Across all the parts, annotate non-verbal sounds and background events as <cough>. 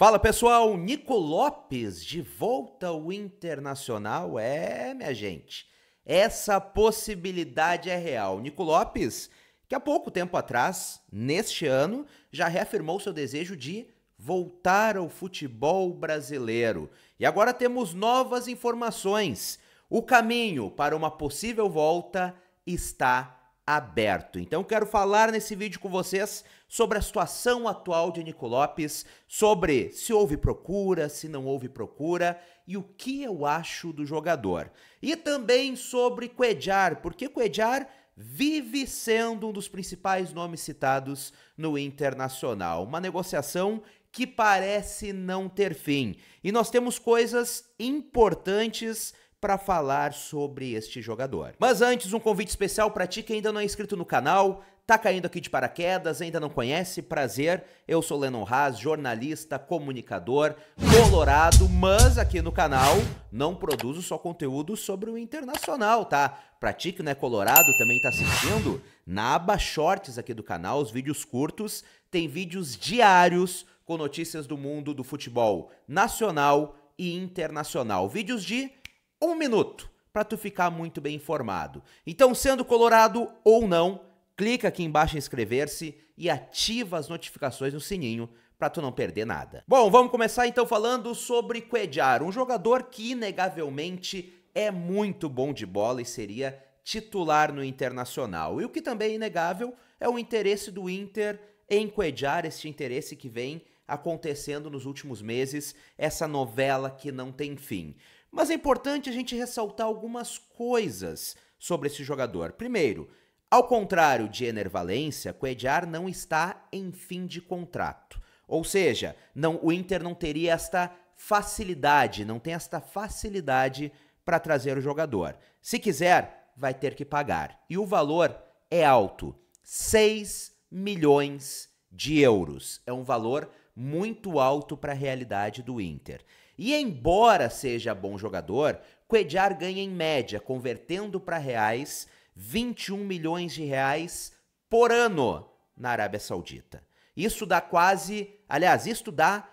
Fala pessoal, Nico Lopes de volta ao Internacional. É, minha gente, essa possibilidade é real. Nico Lopes, que há pouco tempo atrás, neste ano, já reafirmou seu desejo de voltar ao futebol brasileiro. E agora temos novas informações. O caminho para uma possível volta está aberto. Então quero falar nesse vídeo com vocês sobre a situação atual de Nico Lopes, sobre se houve procura, se não houve procura e o que eu acho do jogador. E também sobre Cuejar, porque Cuejar vive sendo um dos principais nomes citados no Internacional. Uma negociação que parece não ter fim. E nós temos coisas importantes para falar sobre este jogador. Mas antes, um convite especial para ti que ainda não é inscrito no canal, tá caindo aqui de paraquedas, ainda não conhece, prazer. Eu sou Lennon Haas, jornalista, comunicador, colorado, mas aqui no canal não produzo só conteúdo sobre o internacional, tá? Pra ti que não é colorado, também tá assistindo, na aba Shorts aqui do canal, os vídeos curtos, tem vídeos diários com notícias do mundo do futebol nacional e internacional. Vídeos de um minuto para tu ficar muito bem informado. Então, sendo colorado ou não, clica aqui embaixo em inscrever-se e ativa as notificações no sininho para tu não perder nada. Bom, vamos começar então falando sobre Quedjar, um jogador que inegavelmente é muito bom de bola e seria titular no Internacional. E o que também é inegável é o interesse do Inter em Quedjar, este interesse que vem acontecendo nos últimos meses, essa novela que não tem fim. Mas é importante a gente ressaltar algumas coisas sobre esse jogador. Primeiro, ao contrário de Ener Valência, Coediar não está em fim de contrato. Ou seja, não, o Inter não teria esta facilidade, não tem esta facilidade para trazer o jogador. Se quiser, vai ter que pagar. E o valor é alto: 6 milhões de euros. É um valor muito alto para a realidade do Inter. E embora seja bom jogador, Cuejar ganha em média, convertendo para reais, 21 milhões de reais por ano na Arábia Saudita. Isso dá quase, aliás, isso dá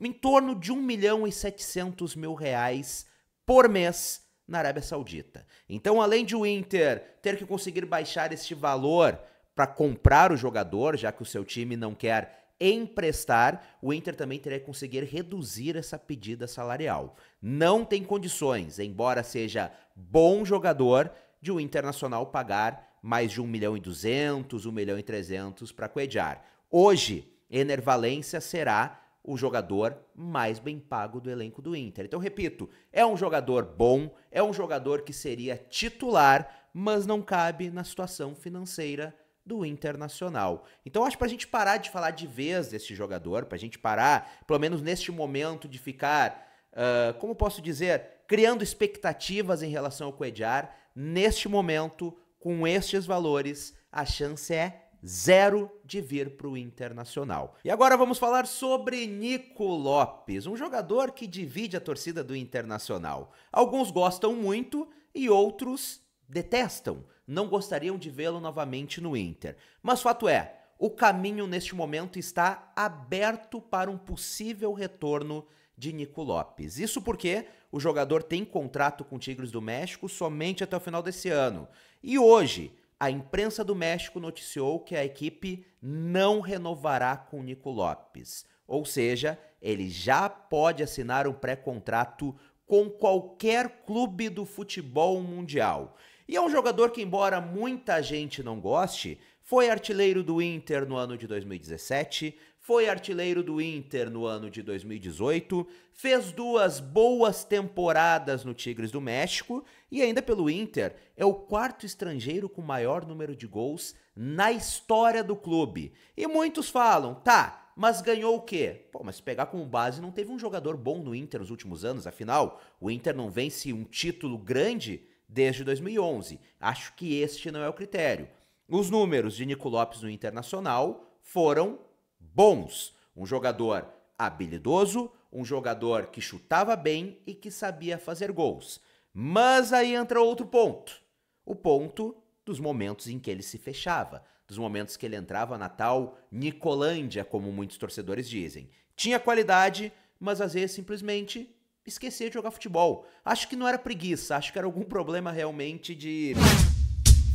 em torno de 1 milhão e 700 mil reais por mês na Arábia Saudita. Então, além de o Inter ter que conseguir baixar este valor para comprar o jogador, já que o seu time não quer emprestar, o Inter também teria que conseguir reduzir essa pedida salarial. Não tem condições, embora seja bom jogador, de o um Internacional pagar mais de 1 milhão e 200, 1 milhão e 300 para Coediar. Hoje, Ener Valência será o jogador mais bem pago do elenco do Inter. Então, repito, é um jogador bom, é um jogador que seria titular, mas não cabe na situação financeira do Internacional. Então acho para a gente parar de falar de vez desse jogador, para a gente parar, pelo menos neste momento, de ficar, uh, como posso dizer, criando expectativas em relação ao Coediar. Neste momento, com estes valores, a chance é zero de vir para o Internacional. E agora vamos falar sobre Nico Lopes, um jogador que divide a torcida do Internacional. Alguns gostam muito e outros detestam, não gostariam de vê-lo novamente no Inter. Mas fato é, o caminho neste momento está aberto para um possível retorno de Nico Lopes. Isso porque o jogador tem contrato com o Tigres do México somente até o final desse ano. E hoje, a imprensa do México noticiou que a equipe não renovará com Nico Lopes. Ou seja, ele já pode assinar um pré-contrato com qualquer clube do futebol mundial. E é um jogador que, embora muita gente não goste, foi artilheiro do Inter no ano de 2017, foi artilheiro do Inter no ano de 2018, fez duas boas temporadas no Tigres do México e ainda pelo Inter é o quarto estrangeiro com maior número de gols na história do clube. E muitos falam, tá, mas ganhou o quê? Pô, mas se pegar como base, não teve um jogador bom no Inter nos últimos anos, afinal, o Inter não vence um título grande desde 2011. Acho que este não é o critério. Os números de Nico Lopes no Internacional foram bons. Um jogador habilidoso, um jogador que chutava bem e que sabia fazer gols. Mas aí entra outro ponto: o ponto dos momentos em que ele se fechava, dos momentos que ele entrava na tal Nicolândia, como muitos torcedores dizem. Tinha qualidade, mas às vezes simplesmente esquecer de jogar futebol. Acho que não era preguiça, acho que era algum <laughs> problema realmente de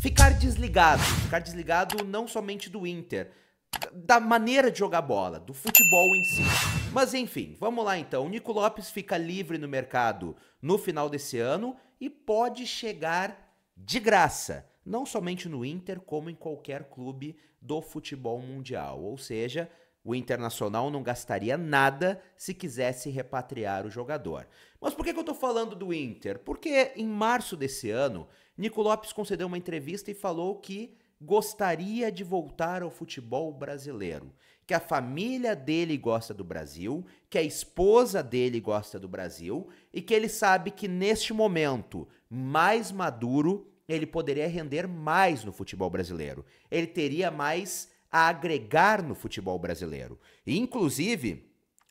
ficar desligado, ficar desligado não somente do Inter, da maneira de jogar bola, do futebol em si. Mas enfim, vamos lá então. O Nico Lopes fica livre no mercado no final desse ano e pode chegar de graça, não somente no Inter, como em qualquer clube do futebol mundial. Ou seja, o Internacional não gastaria nada se quisesse repatriar o jogador. Mas por que, eu estou falando do Inter? Porque em março desse ano, Nico Lopes concedeu uma entrevista e falou que gostaria de voltar ao futebol brasileiro, que a família dele gosta do Brasil, que a esposa dele gosta do Brasil e que ele sabe que neste momento mais maduro ele poderia render mais no futebol brasileiro. Ele teria mais a agregar no futebol brasileiro. inclusive,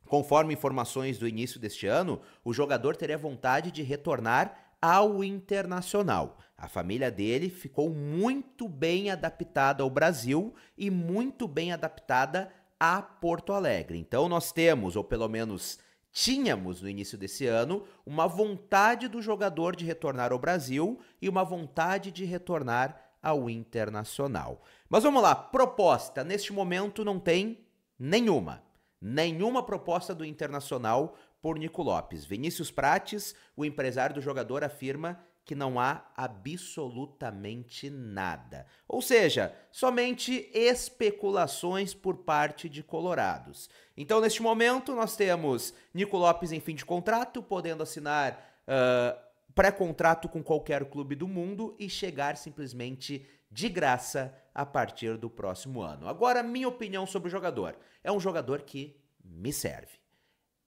conforme informações do início deste ano, o jogador teria vontade de retornar ao internacional. A família dele ficou muito bem adaptada ao Brasil e muito bem adaptada a Porto Alegre. Então nós temos, ou pelo menos tínhamos no início desse ano, uma vontade do jogador de retornar ao Brasil e uma vontade de retornar ao Internacional. Mas vamos lá, proposta. Neste momento não tem nenhuma. Nenhuma proposta do Internacional por Nico Lopes. Vinícius Prates, o empresário do jogador, afirma que não há absolutamente nada. Ou seja, somente especulações por parte de colorados. Então, neste momento, nós temos Nico Lopes em fim de contrato, podendo assinar uh, pré-contrato com qualquer clube do mundo e chegar simplesmente de graça a partir do próximo ano. Agora, minha opinião sobre o jogador. É um jogador que me serve.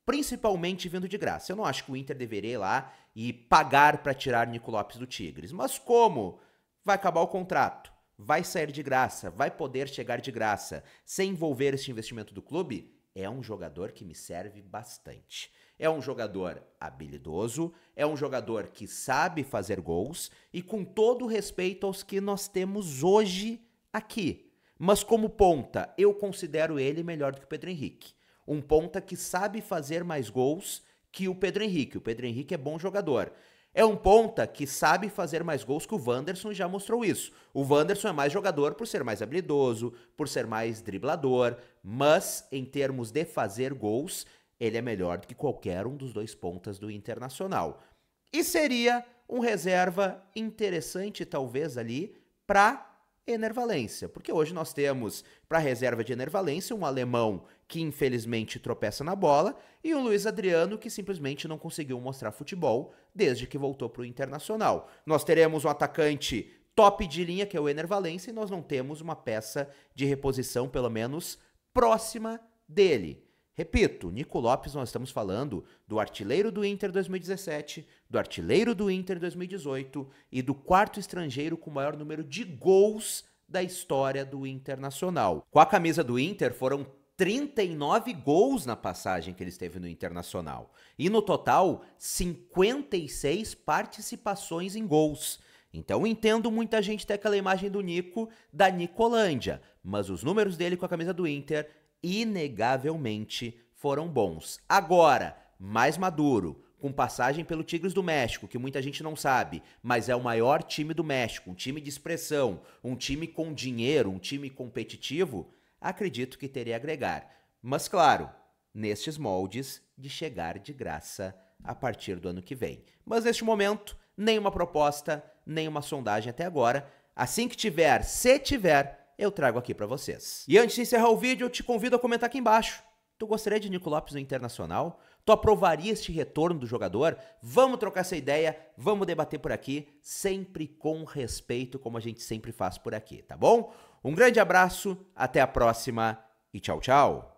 Principalmente vindo de graça. Eu não acho que o Inter deveria ir lá e pagar para tirar Nico Lopes do Tigres. Mas como vai acabar o contrato? Vai sair de graça, vai poder chegar de graça, sem envolver esse investimento do clube? É um jogador que me serve bastante. É um jogador habilidoso, é um jogador que sabe fazer gols e com todo respeito aos que nós temos hoje aqui. Mas como ponta, eu considero ele melhor do que o Pedro Henrique. Um ponta que sabe fazer mais gols que o Pedro Henrique. O Pedro Henrique é bom jogador. É um ponta que sabe fazer mais gols que o Wanderson já mostrou isso. O Wanderson é mais jogador por ser mais habilidoso, por ser mais driblador, mas em termos de fazer gols, ele é melhor do que qualquer um dos dois pontas do Internacional. E seria um reserva interessante, talvez, ali para Enervalência, porque hoje nós temos para reserva de Enervalência um alemão que infelizmente tropeça na bola e um Luiz Adriano que simplesmente não conseguiu mostrar futebol desde que voltou para o Internacional. Nós teremos um atacante top de linha que é o Enervalência e nós não temos uma peça de reposição pelo menos próxima dele. Repito, Nico Lopes, nós estamos falando do artilheiro do Inter 2017, do artilheiro do Inter 2018 e do quarto estrangeiro com maior número de gols da história do Internacional. Com a camisa do Inter foram 39 gols na passagem que ele esteve no Internacional. E no total, 56 participações em gols. Então entendo muita gente ter aquela imagem do Nico da Nicolândia, mas os números dele com a camisa do Inter inegavelmente foram bons. Agora, mais maduro, com passagem pelo Tigres do México, que muita gente não sabe, mas é o maior time do México, um time de expressão, um time com dinheiro, um time competitivo, acredito que teria a agregar. Mas claro, nestes moldes de chegar de graça a partir do ano que vem. Mas neste momento, nenhuma proposta, nenhuma sondagem até agora. Assim que tiver, se tiver, eu trago aqui para vocês. E antes de encerrar o vídeo, eu te convido a comentar aqui embaixo. Tu gostaria de Nico Lopes no Internacional? Tu aprovaria este retorno do jogador? Vamos trocar essa ideia, vamos debater por aqui, sempre com respeito, como a gente sempre faz por aqui, tá bom? Um grande abraço, até a próxima e tchau, tchau!